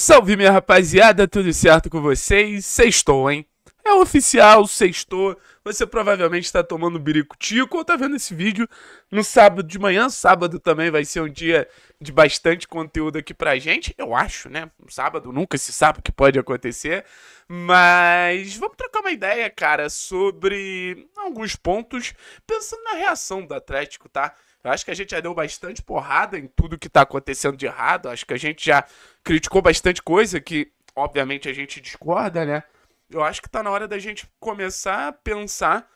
Salve minha rapaziada, tudo certo com vocês? Sextou, hein? É oficial, sextou. Você provavelmente está tomando tico ou está vendo esse vídeo no sábado de manhã. Sábado também vai ser um dia de bastante conteúdo aqui pra gente, eu acho, né? Um sábado nunca se sabe o que pode acontecer. Mas vamos trocar uma ideia, cara, sobre alguns pontos, pensando na reação do Atlético, tá? Eu acho que a gente já deu bastante porrada em tudo que está acontecendo de errado. Acho que a gente já criticou bastante coisa que, obviamente, a gente discorda, né? Eu acho que está na hora da gente começar a pensar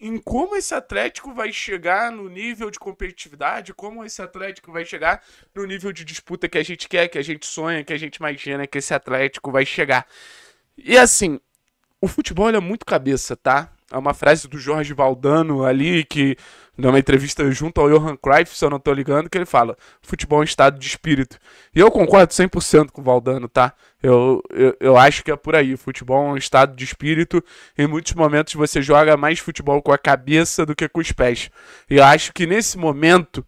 em como esse Atlético vai chegar no nível de competitividade, como esse Atlético vai chegar no nível de disputa que a gente quer, que a gente sonha, que a gente imagina que esse Atlético vai chegar. E assim, o futebol é muito cabeça, tá? é uma frase do Jorge Valdano ali, que numa entrevista junto ao Johan Cruyff, se eu não estou ligando, que ele fala: futebol é um estado de espírito. E eu concordo 100% com o Valdano, tá? Eu, eu, eu acho que é por aí. Futebol é um estado de espírito. Em muitos momentos você joga mais futebol com a cabeça do que com os pés. E eu acho que nesse momento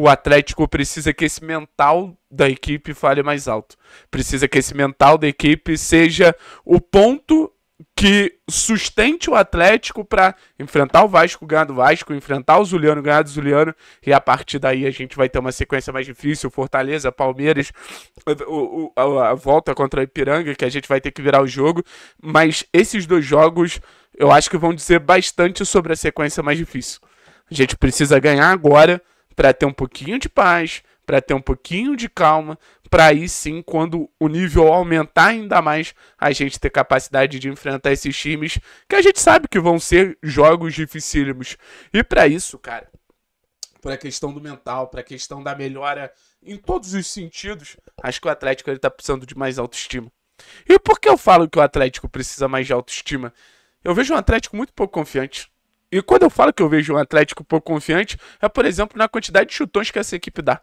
o Atlético precisa que esse mental da equipe fale mais alto. Precisa que esse mental da equipe seja o ponto que sustente o Atlético para enfrentar o Vasco, ganhar do Vasco, enfrentar o Zuliano, ganhar do Zuliano, e a partir daí a gente vai ter uma sequência mais difícil, Fortaleza, Palmeiras, o, o, a, volta contra o Ipiranga, que a gente vai ter que virar o jogo, mas esses dois jogos eu acho que vão dizer bastante sobre a sequência mais difícil. A gente precisa ganhar agora para ter um pouquinho de paz, para ter um pouquinho de calma, para aí sim, quando o nível aumentar ainda mais, a gente ter capacidade de enfrentar esses times que a gente sabe que vão ser jogos dificílimos. E para isso, cara, para a questão do mental, para a questão da melhora em todos os sentidos, acho que o Atlético ele tá precisando de mais autoestima. E por que eu falo que o Atlético precisa mais de autoestima? Eu vejo um Atlético muito pouco confiante. E quando eu falo que eu vejo um Atlético pouco confiante, é, por exemplo, na quantidade de chutões que essa equipe dá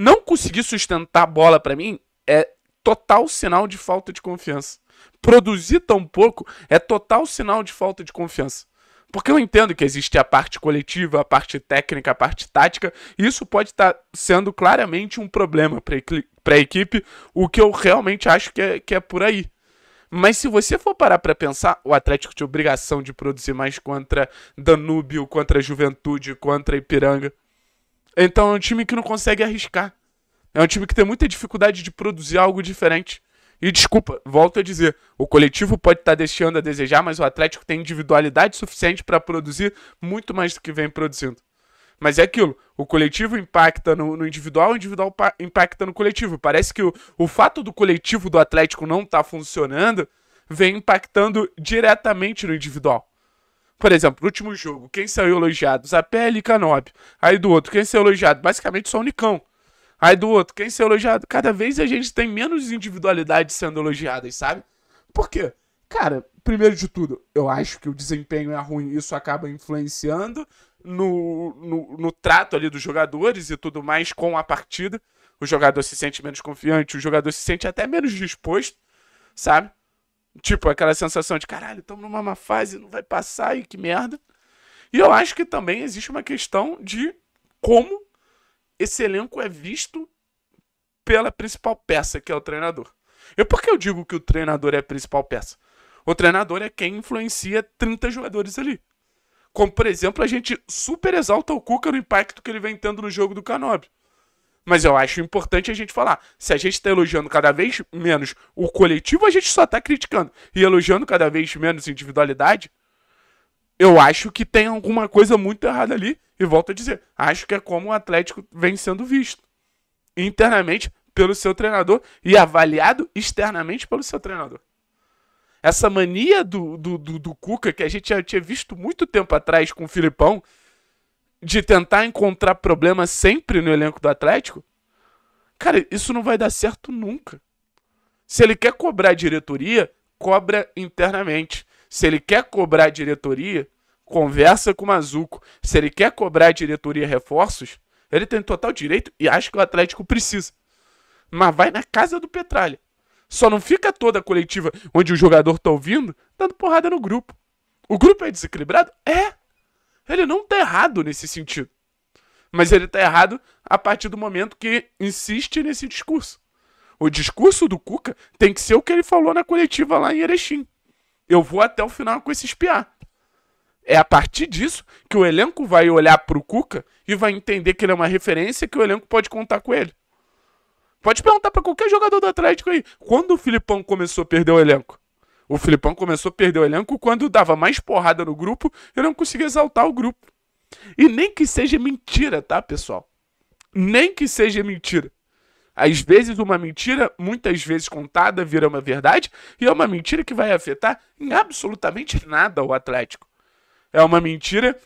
não conseguir sustentar a bola para mim é total sinal de falta de confiança. Produzir tão pouco é total sinal de falta de confiança. Porque eu entendo que existe a parte coletiva, a parte técnica, a parte tática, e isso pode estar tá sendo claramente um problema para a equipe, o que eu realmente acho que é, que é por aí. Mas se você for parar para pensar, o Atlético tinha obrigação de produzir mais contra Danúbio, contra Juventude, contra Ipiranga. Então é um time que não consegue arriscar. É um time que tem muita dificuldade de produzir algo diferente. E desculpa, volto a dizer, o coletivo pode estar tá deixando a desejar, mas o Atlético tem individualidade suficiente para produzir muito mais do que vem produzindo. Mas é aquilo, o coletivo impacta no, no individual, o individual impacta no coletivo. Parece que o, o fato do coletivo do Atlético não estar tá funcionando vem impactando diretamente no individual. Por exemplo, no último jogo, quem saiu elogiado? Zapelli e Canóbio. Aí do outro, quem saiu elogiado? Basicamente só o Nicão. Aí do outro, quem saiu elogiado? Cada vez a gente tem menos individualidades sendo elogiadas, sabe? Por quê? Cara, primeiro de tudo, eu acho que o desempenho é ruim, isso acaba influenciando no, no, no, trato ali dos jogadores e tudo mais com a partida. O jogador se sente menos confiante, o jogador se sente até menos disposto, sabe? Tipo, aquela sensação de caralho, estamos numa má fase, não vai passar e que merda. E eu acho que também existe uma questão de como esse elenco é visto pela principal peça, que é o treinador. E por que eu digo que o treinador é a principal peça? O treinador é quem influencia 30 jogadores ali. Como, por exemplo, a gente super exalta o Cuca no impacto que ele vem tendo no jogo do Canobi. Mas eu acho importante a gente falar. Se a gente está elogiando cada vez menos o coletivo, a gente só está criticando. E elogiando cada vez menos individualidade, eu acho que tem alguma coisa muito errada ali. E volto a dizer, acho que é como o Atlético vem sendo visto. Internamente pelo seu treinador e avaliado externamente pelo seu treinador essa mania do, do, do, do, Cuca, que a gente já tinha visto muito tempo atrás com o Filipão, de tentar encontrar problemas sempre no elenco do Atlético, cara, isso não vai dar certo nunca. Se ele quer cobrar a diretoria, cobra internamente. Se ele quer cobrar a diretoria, conversa com o Mazuco. Se ele quer cobrar a diretoria reforços, ele tem total direito e acho que o Atlético precisa. Mas vai na casa do Petralha. Só não fica toda a coletiva onde o jogador tá ouvindo dando porrada no grupo. O grupo é desequilibrado? É. Ele não tá errado nesse sentido. Mas ele tá errado a partir do momento que insiste nesse discurso. O discurso do Cuca tem que ser o que ele falou na coletiva lá em Erechim. Eu vou até o final com esse espiar. É a partir disso que o elenco vai olhar pro Cuca e vai entender que ele é uma referência que o elenco pode contar com ele. Pode perguntar para qualquer jogador do Atlético aí. Quando o Filipão começou a perder o elenco? O Filipão começou a perder o elenco quando dava mais porrada no grupo e não conseguia exaltar o grupo. E nem que seja mentira, tá, pessoal? Nem que seja mentira. Às vezes uma mentira, muitas vezes contada, vira uma verdade, e é uma mentira que vai afetar em absolutamente nada o Atlético. É uma mentira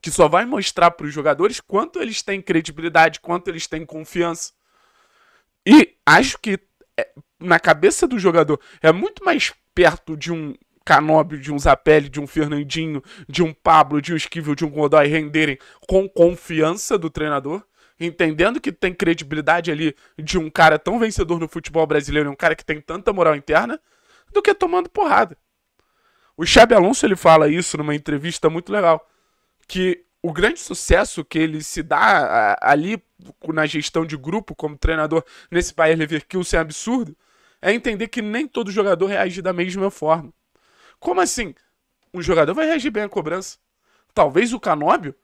que só vai mostrar para os jogadores quanto eles têm credibilidade, quanto eles têm confiança. E acho que é, na cabeça do jogador é muito mais perto de um Canóbio, de um Zapelli, de um Fernandinho, de um Pablo, de um Esquivel, de um Godoy renderem com confiança do treinador, entendendo que tem credibilidade ali de um cara tão vencedor no futebol brasileiro, um cara que tem tanta moral interna, do que tomando porrada. O Xabi Alonso ele fala isso numa entrevista muito legal, que o grande sucesso que ele se dá ali na gestão de grupo como treinador nesse Bayern Leverkusen é absurdo, é entender que nem todo jogador reage da mesma forma. Como assim? Um jogador vai reagir bem à cobrança. Talvez o Canóbio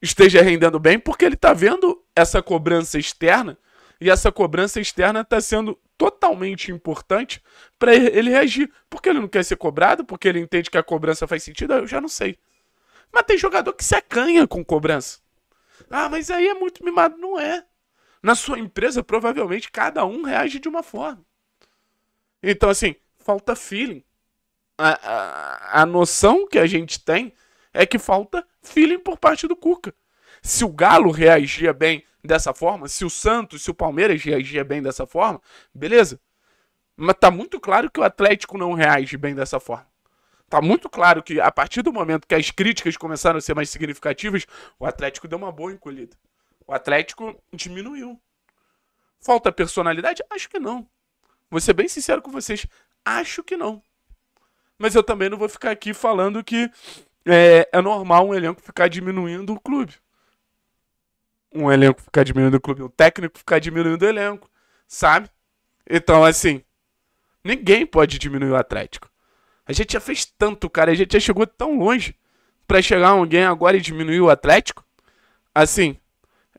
esteja rendendo bem porque ele está vendo essa cobrança externa e essa cobrança externa está sendo totalmente importante para ele reagir. Porque ele não quer ser cobrado, porque ele entende que a cobrança faz sentido, eu já não sei. Mas tem jogador que se acanha com cobrança. Ah, mas aí é muito mimado. Não é. Na sua empresa, provavelmente cada um reage de uma forma. Então, assim, falta feeling. A, a, a noção que a gente tem é que falta feeling por parte do Cuca. Se o Galo reagia bem dessa forma, se o Santos, se o Palmeiras reagia bem dessa forma, beleza. Mas tá muito claro que o Atlético não reage bem dessa forma. Tá muito claro que a partir do momento que as críticas começaram a ser mais significativas, o Atlético deu uma boa encolhida. O Atlético diminuiu. Falta personalidade? Acho que não. Vou ser bem sincero com vocês, acho que não. Mas eu também não vou ficar aqui falando que é, é normal um elenco ficar diminuindo o clube. Um elenco ficar diminuindo o clube, um técnico ficar diminuindo o elenco, sabe? Então, assim, ninguém pode diminuir o Atlético. A gente já fez tanto, cara, a gente já chegou tão longe para chegar alguém agora e diminuir o Atlético. Assim,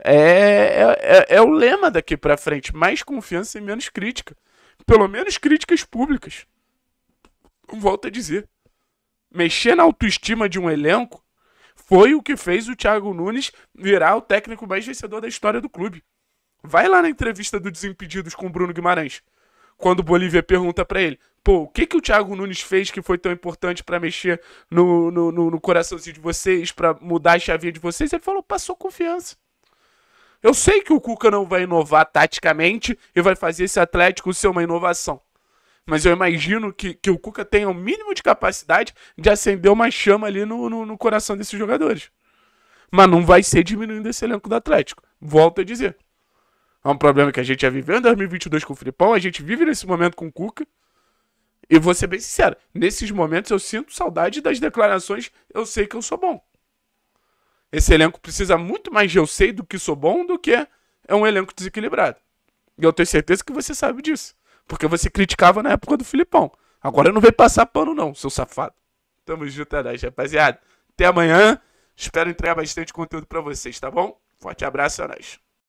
é, é, é, é o lema daqui para frente: mais confiança e menos crítica. Pelo menos críticas públicas. Volto a dizer. Mexer na autoestima de um elenco foi o que fez o Thiago Nunes virar o técnico mais vencedor da história do clube. Vai lá na entrevista do Desimpedidos com o Bruno Guimarães. Quando o Bolívia pergunta para ele, pô, o que, que o Thiago Nunes fez que foi tão importante para mexer no, no, no, no coraçãozinho de vocês, para mudar a chavinha de vocês? Ele falou, passou confiança. Eu sei que o Cuca não vai inovar taticamente e vai fazer esse Atlético ser uma inovação. Mas eu imagino que, que o Cuca tenha o mínimo de capacidade de acender uma chama ali no, no, no coração desses jogadores. Mas não vai ser diminuindo esse elenco do Atlético. Volto a dizer. É um problema que a gente já viveu em 2022 com o Filipão, a gente vive nesse momento com o Cuca. E vou ser bem sincero, nesses momentos eu sinto saudade das declarações, eu sei que eu sou bom. Esse elenco precisa muito mais de eu sei do que sou bom do que é um elenco desequilibrado. E eu tenho certeza que você sabe disso. Porque você criticava na época do Filipão. Agora não vem passar pano, não, seu safado. Tamo junto, é nóis, rapaziada. Até amanhã. Espero entregar bastante conteúdo para vocês, tá bom? Forte abraço, é nóis.